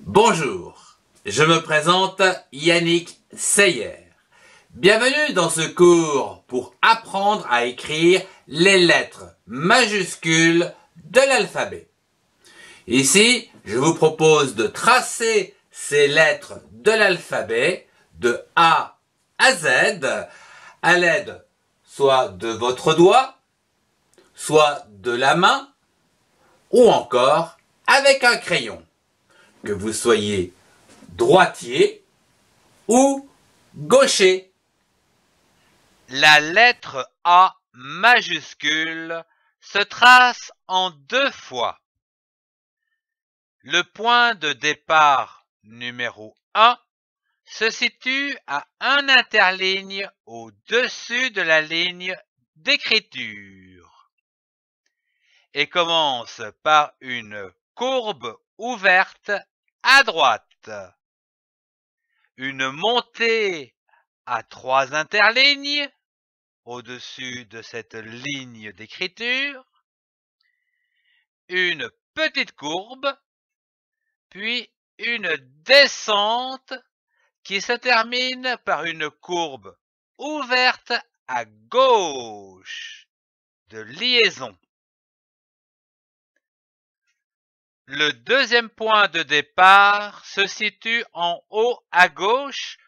Bonjour, je me présente Yannick Seyer. Bienvenue dans ce cours pour apprendre à écrire les lettres majuscules de l'alphabet. Ici, je vous propose de tracer ces lettres de l'alphabet de A à Z à l'aide soit de votre doigt, soit de la main, ou encore avec un crayon que vous soyez droitier ou gaucher. La lettre A majuscule se trace en deux fois. Le point de départ numéro 1 se situe à un interligne au-dessus de la ligne d'écriture et commence par une courbe ouverte à droite. Une montée à trois interlignes au-dessus de cette ligne d'écriture. Une petite courbe, puis une descente qui se termine par une courbe ouverte à gauche de liaison. Le deuxième point de départ se situe en haut à gauche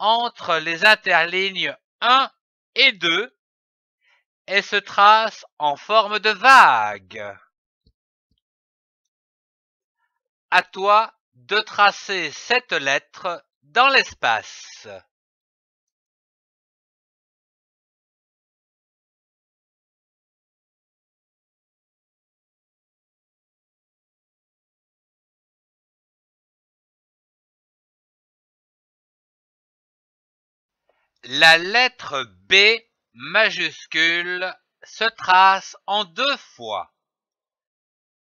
entre les interlignes 1 et 2 et se trace en forme de vague. À toi de tracer cette lettre dans l'espace. La lettre B majuscule se trace en deux fois.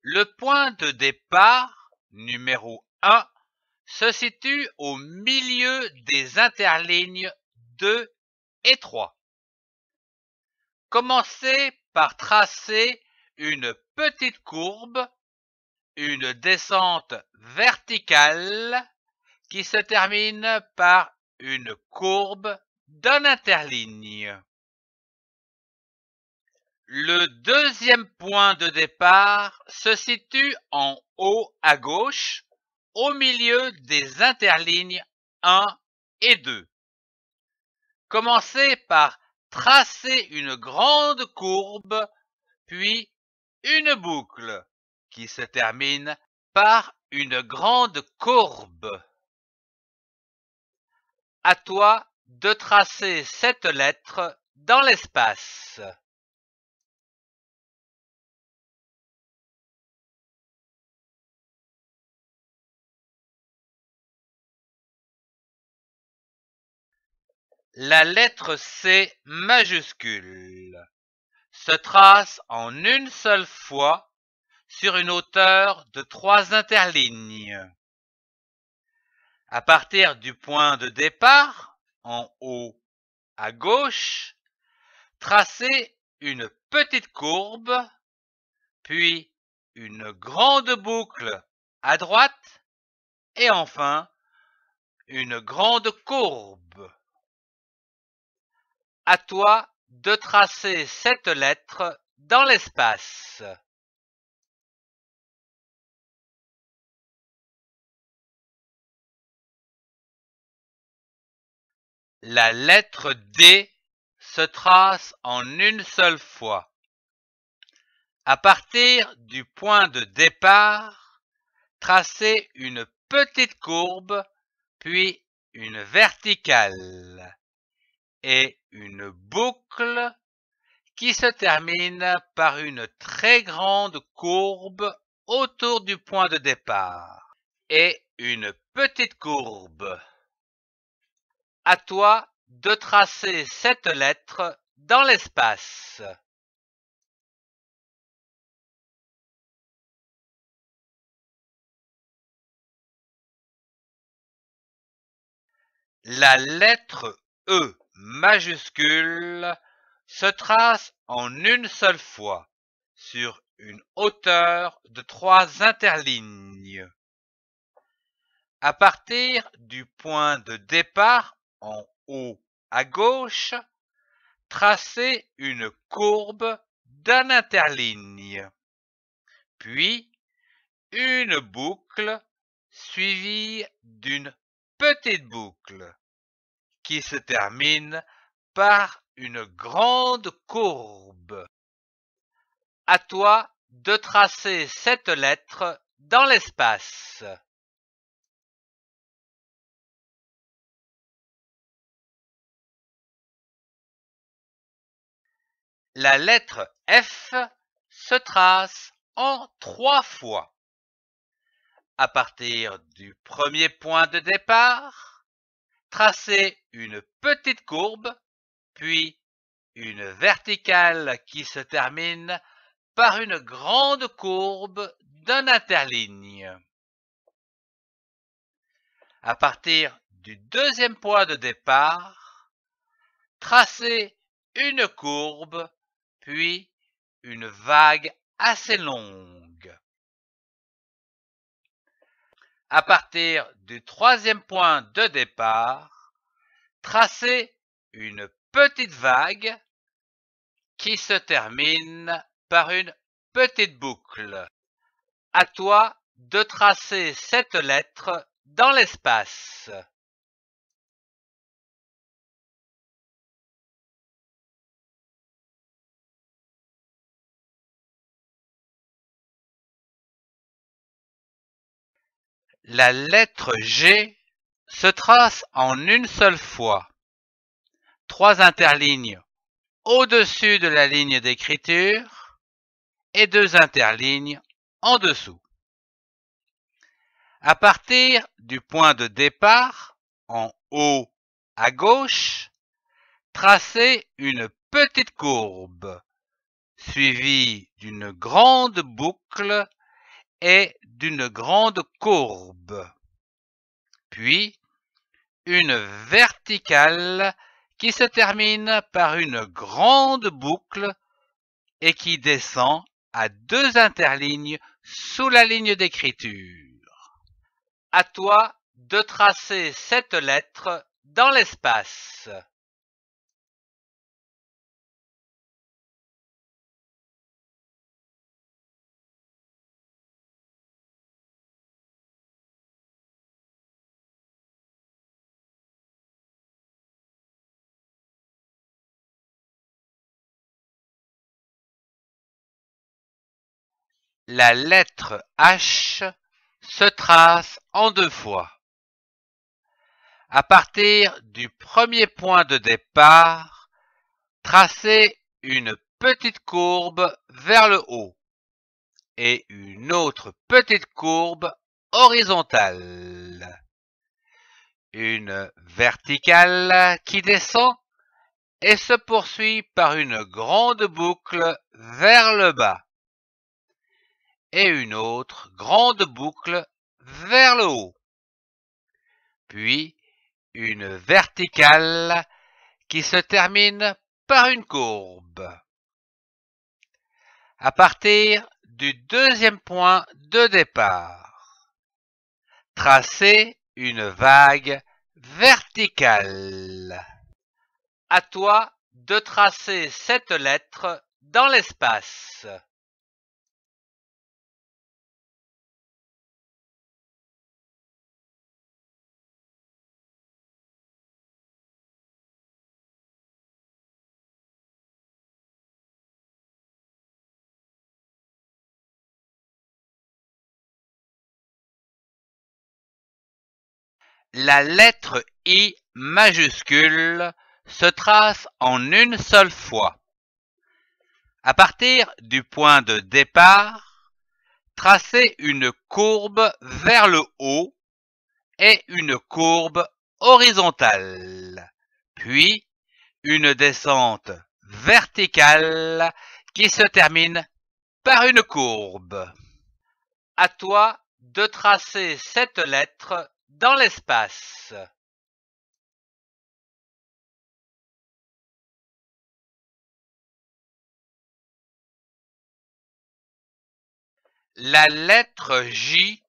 Le point de départ, numéro 1, se situe au milieu des interlignes 2 et 3. Commencez par tracer une petite courbe, une descente verticale qui se termine par une courbe d'un interligne. Le deuxième point de départ se situe en haut à gauche, au milieu des interlignes 1 et 2. Commencez par tracer une grande courbe, puis une boucle qui se termine par une grande courbe. À toi de tracer cette lettre dans l'espace. La lettre C majuscule se trace en une seule fois sur une hauteur de trois interlignes. À partir du point de départ, en haut à gauche, tracez une petite courbe, puis une grande boucle à droite et enfin une grande courbe. À toi de tracer cette lettre dans l'espace. La lettre D se trace en une seule fois. À partir du point de départ, tracez une petite courbe, puis une verticale et une boucle qui se termine par une très grande courbe autour du point de départ et une petite courbe à toi de tracer cette lettre dans l'espace. La lettre E majuscule se trace en une seule fois sur une hauteur de trois interlignes. À partir du point de départ en haut à gauche, tracez une courbe d'un interligne, puis une boucle suivie d'une petite boucle qui se termine par une grande courbe. À toi de tracer cette lettre dans l'espace. La lettre F se trace en trois fois. À partir du premier point de départ, tracez une petite courbe, puis une verticale qui se termine par une grande courbe d'un interligne. À partir du deuxième point de départ, tracez une courbe puis une vague assez longue. À partir du troisième point de départ, tracez une petite vague qui se termine par une petite boucle. À toi de tracer cette lettre dans l'espace. La lettre G se trace en une seule fois. Trois interlignes au-dessus de la ligne d'écriture et deux interlignes en dessous. À partir du point de départ, en haut à gauche, tracez une petite courbe suivie d'une grande boucle est d'une grande courbe, puis une verticale qui se termine par une grande boucle et qui descend à deux interlignes sous la ligne d'écriture. À toi de tracer cette lettre dans l'espace. La lettre H se trace en deux fois. À partir du premier point de départ, tracez une petite courbe vers le haut et une autre petite courbe horizontale. Une verticale qui descend et se poursuit par une grande boucle vers le bas et une autre grande boucle vers le haut, puis une verticale qui se termine par une courbe. À partir du deuxième point de départ, tracez une vague verticale. À toi de tracer cette lettre dans l'espace. La lettre I majuscule se trace en une seule fois. À partir du point de départ, tracez une courbe vers le haut et une courbe horizontale, puis une descente verticale qui se termine par une courbe. À toi de tracer cette lettre dans l'espace. La lettre J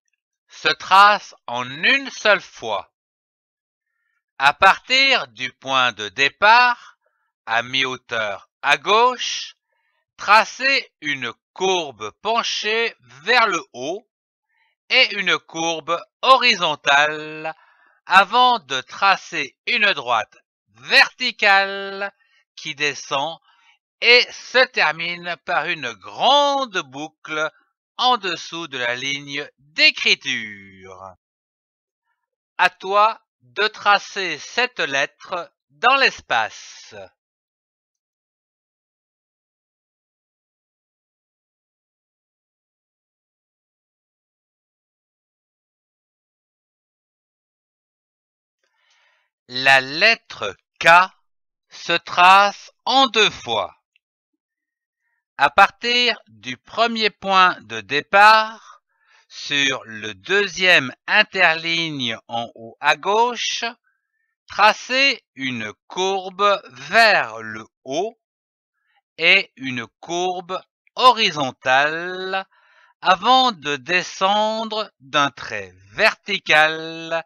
se trace en une seule fois. À partir du point de départ, à mi-hauteur à gauche, tracez une courbe penchée vers le haut et une courbe horizontale avant de tracer une droite verticale qui descend et se termine par une grande boucle en dessous de la ligne d'écriture. À toi de tracer cette lettre dans l'espace. La lettre K se trace en deux fois. À partir du premier point de départ, sur le deuxième interligne en haut à gauche, tracez une courbe vers le haut et une courbe horizontale avant de descendre d'un trait vertical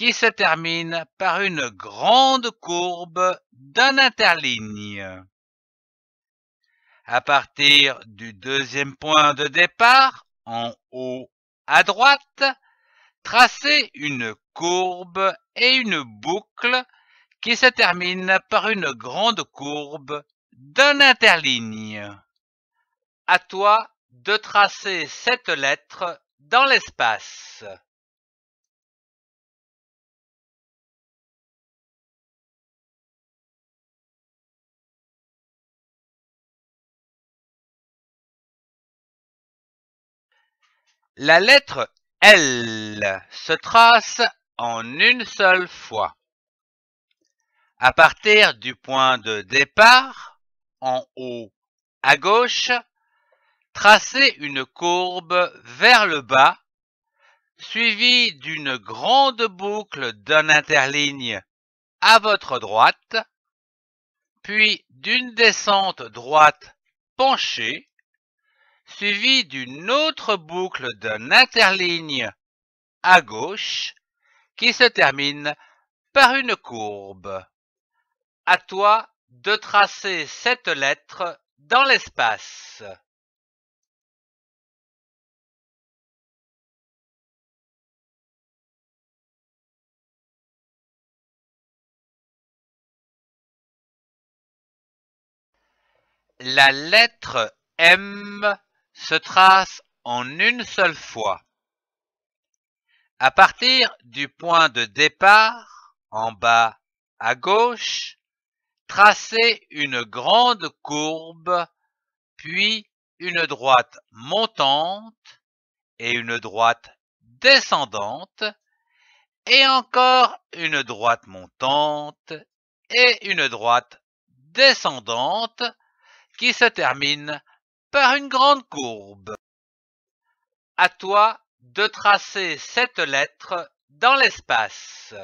qui se termine par une grande courbe d'un interligne. À partir du deuxième point de départ, en haut à droite, tracez une courbe et une boucle qui se termine par une grande courbe d'un interligne. À toi de tracer cette lettre dans l'espace. La lettre L se trace en une seule fois. À partir du point de départ, en haut à gauche, tracez une courbe vers le bas, suivie d'une grande boucle d'un interligne à votre droite, puis d'une descente droite penchée, suivi d'une autre boucle d'un interligne à gauche qui se termine par une courbe. À toi de tracer cette lettre dans l'espace. La lettre M se trace en une seule fois. À partir du point de départ, en bas à gauche, tracez une grande courbe, puis une droite montante et une droite descendante, et encore une droite montante et une droite descendante qui se termine par une grande courbe. À toi de tracer cette lettre dans l'espace.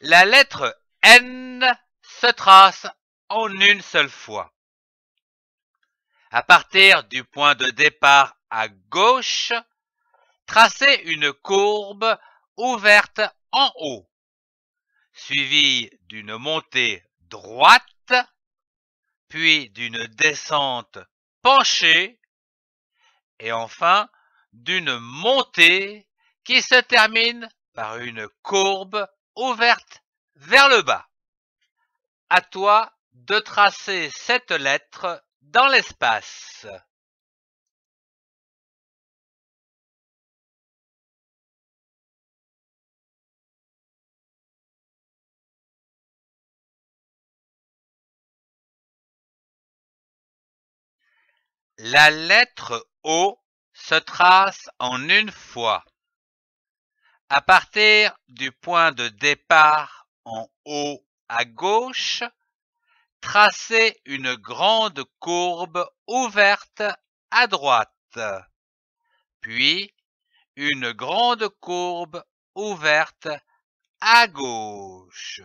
La lettre N se trace en une seule fois. À partir du point de départ à gauche, tracez une courbe ouverte en haut, suivie d'une montée droite, puis d'une descente penchée, et enfin d'une montée qui se termine par une courbe ouverte vers le bas. À toi de tracer cette lettre dans l'espace. La lettre O se trace en une fois. À partir du point de départ en haut à gauche, Tracer une grande courbe ouverte à droite, puis une grande courbe ouverte à gauche,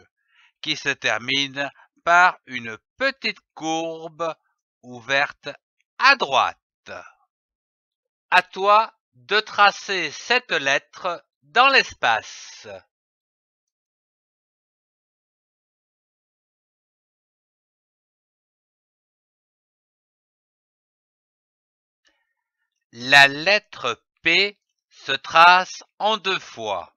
qui se termine par une petite courbe ouverte à droite. À toi de tracer cette lettre dans l'espace. La lettre P se trace en deux fois.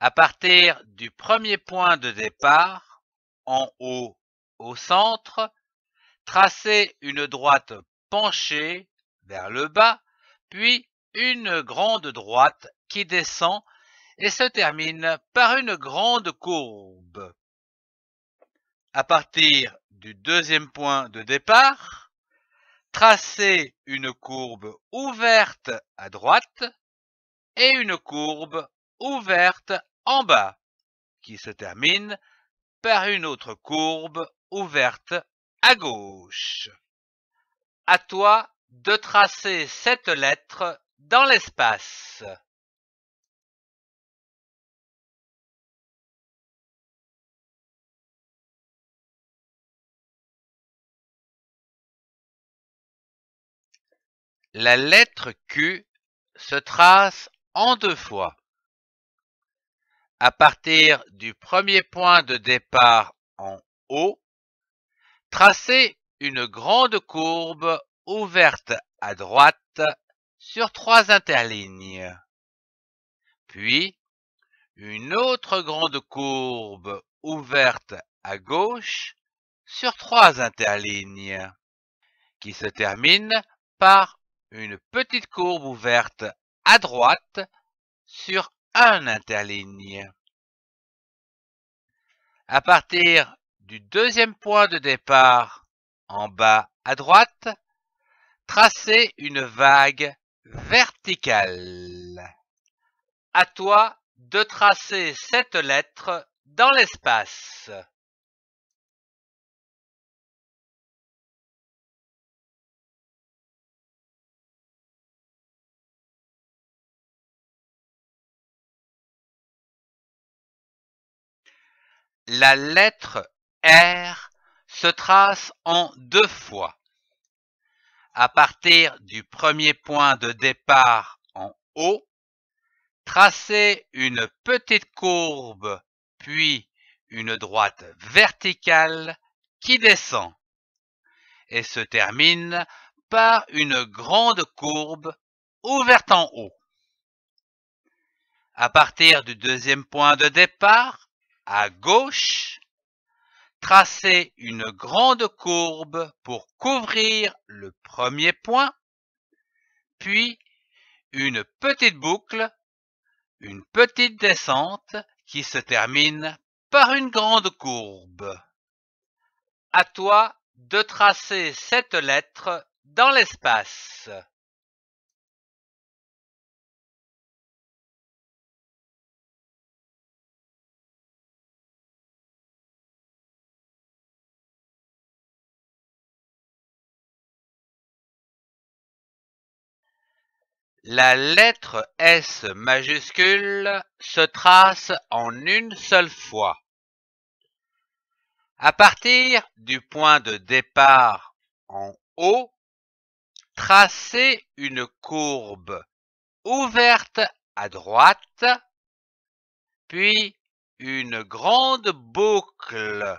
À partir du premier point de départ, en haut au centre, tracez une droite penchée vers le bas, puis une grande droite qui descend et se termine par une grande courbe. À partir du deuxième point de départ, Tracer une courbe ouverte à droite et une courbe ouverte en bas qui se termine par une autre courbe ouverte à gauche. À toi de tracer cette lettre dans l'espace. La lettre Q se trace en deux fois. À partir du premier point de départ en haut, tracez une grande courbe ouverte à droite sur trois interlignes. Puis, une autre grande courbe ouverte à gauche sur trois interlignes qui se termine par une petite courbe ouverte à droite sur un interligne. À partir du deuxième point de départ en bas à droite, tracez une vague verticale. À toi de tracer cette lettre dans l'espace. La lettre R se trace en deux fois. À partir du premier point de départ en haut, tracez une petite courbe puis une droite verticale qui descend et se termine par une grande courbe ouverte en haut. À partir du deuxième point de départ, à gauche, tracez une grande courbe pour couvrir le premier point, puis une petite boucle, une petite descente qui se termine par une grande courbe. À toi de tracer cette lettre dans l'espace. La lettre S majuscule se trace en une seule fois. À partir du point de départ en haut, tracez une courbe ouverte à droite, puis une grande boucle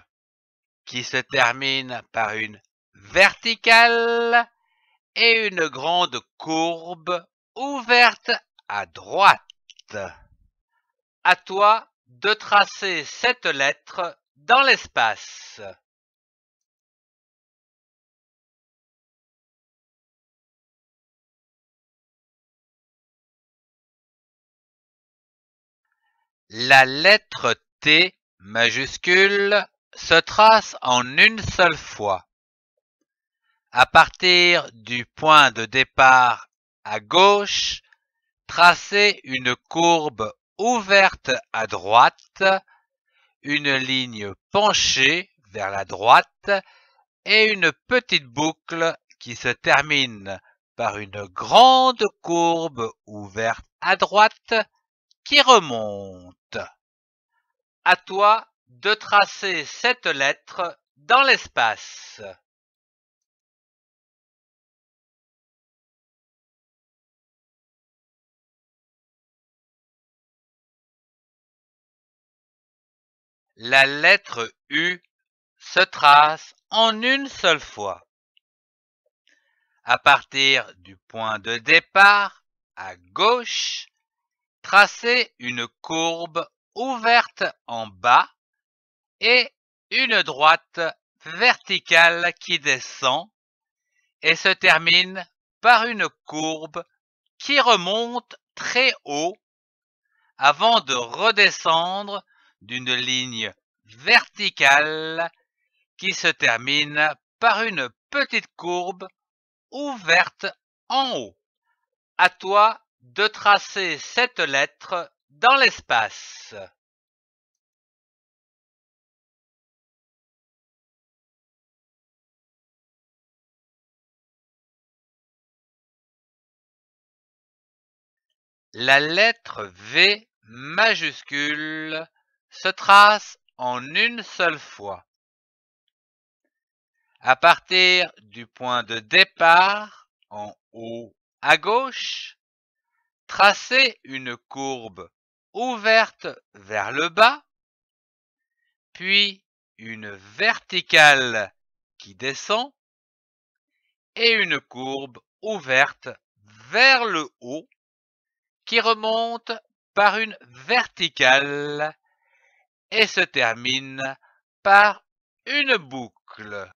qui se termine par une verticale et une grande courbe ouverte à droite. À toi de tracer cette lettre dans l'espace. La lettre T majuscule se trace en une seule fois. À partir du point de départ à gauche, tracez une courbe ouverte à droite, une ligne penchée vers la droite et une petite boucle qui se termine par une grande courbe ouverte à droite qui remonte. À toi de tracer cette lettre dans l'espace. La lettre U se trace en une seule fois. À partir du point de départ, à gauche, tracez une courbe ouverte en bas et une droite verticale qui descend et se termine par une courbe qui remonte très haut avant de redescendre d'une ligne verticale qui se termine par une petite courbe ouverte en haut. À toi de tracer cette lettre dans l'espace. La lettre V majuscule se trace en une seule fois. À partir du point de départ, en haut à gauche, tracez une courbe ouverte vers le bas, puis une verticale qui descend et une courbe ouverte vers le haut qui remonte par une verticale et se termine par une boucle.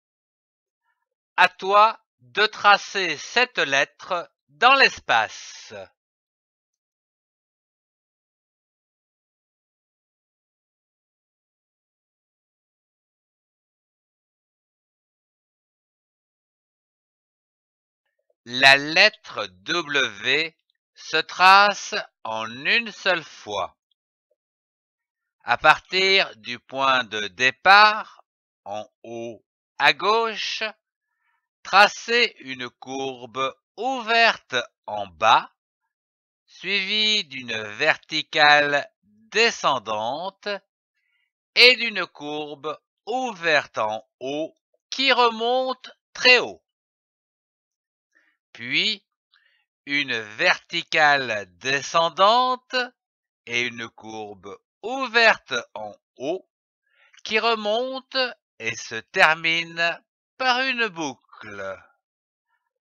À toi de tracer cette lettre dans l'espace. La lettre W se trace en une seule fois. À partir du point de départ, en haut à gauche, tracez une courbe ouverte en bas, suivie d'une verticale descendante et d'une courbe ouverte en haut qui remonte très haut. Puis, une verticale descendante et une courbe ouverte en haut qui remonte et se termine par une boucle.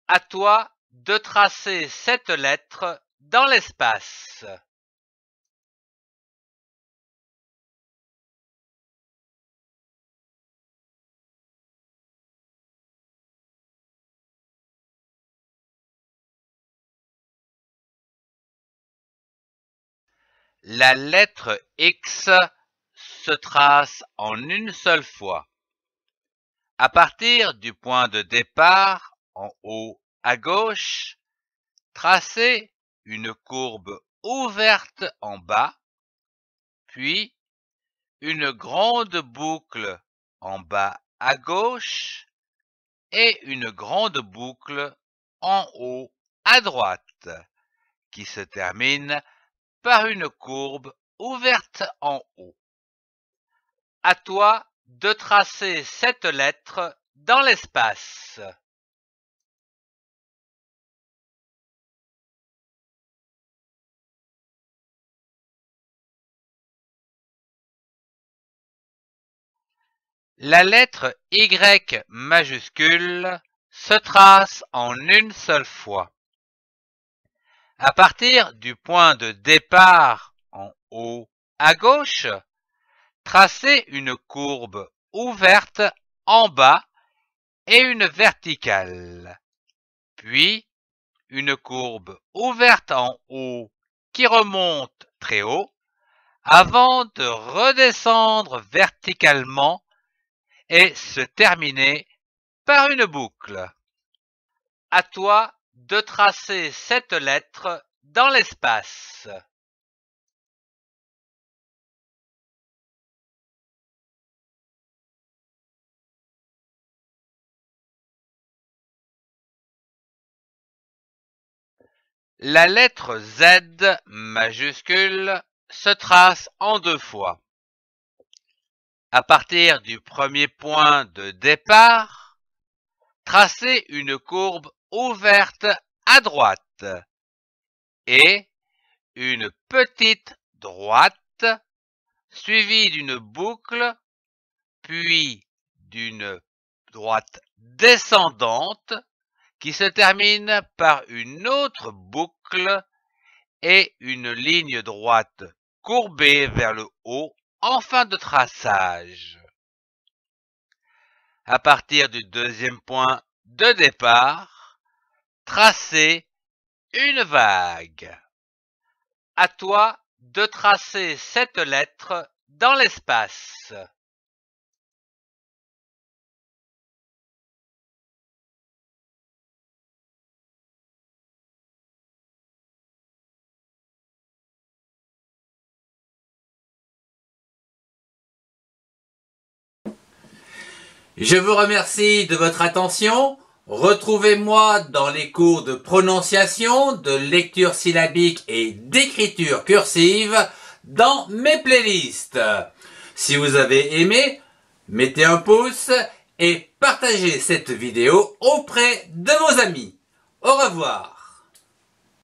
À toi de tracer cette lettre dans l'espace. La lettre X se trace en une seule fois. À partir du point de départ, en haut à gauche, tracez une courbe ouverte en bas, puis une grande boucle en bas à gauche et une grande boucle en haut à droite qui se termine par une courbe ouverte en haut. À toi de tracer cette lettre dans l'espace. La lettre Y majuscule se trace en une seule fois. À partir du point de départ en haut à gauche, tracez une courbe ouverte en bas et une verticale. Puis, une courbe ouverte en haut qui remonte très haut avant de redescendre verticalement et se terminer par une boucle. À toi de tracer cette lettre dans l'espace. La lettre Z majuscule se trace en deux fois. À partir du premier point de départ, tracez une courbe ouverte à droite et une petite droite suivie d'une boucle, puis d'une droite descendante qui se termine par une autre boucle et une ligne droite courbée vers le haut en fin de traçage. À partir du deuxième point de départ, Tracer une vague. À toi de tracer cette lettre dans l'espace. Je vous remercie de votre attention. Retrouvez-moi dans les cours de prononciation, de lecture syllabique et d'écriture cursive dans mes playlists. Si vous avez aimé, mettez un pouce et partagez cette vidéo auprès de vos amis. Au revoir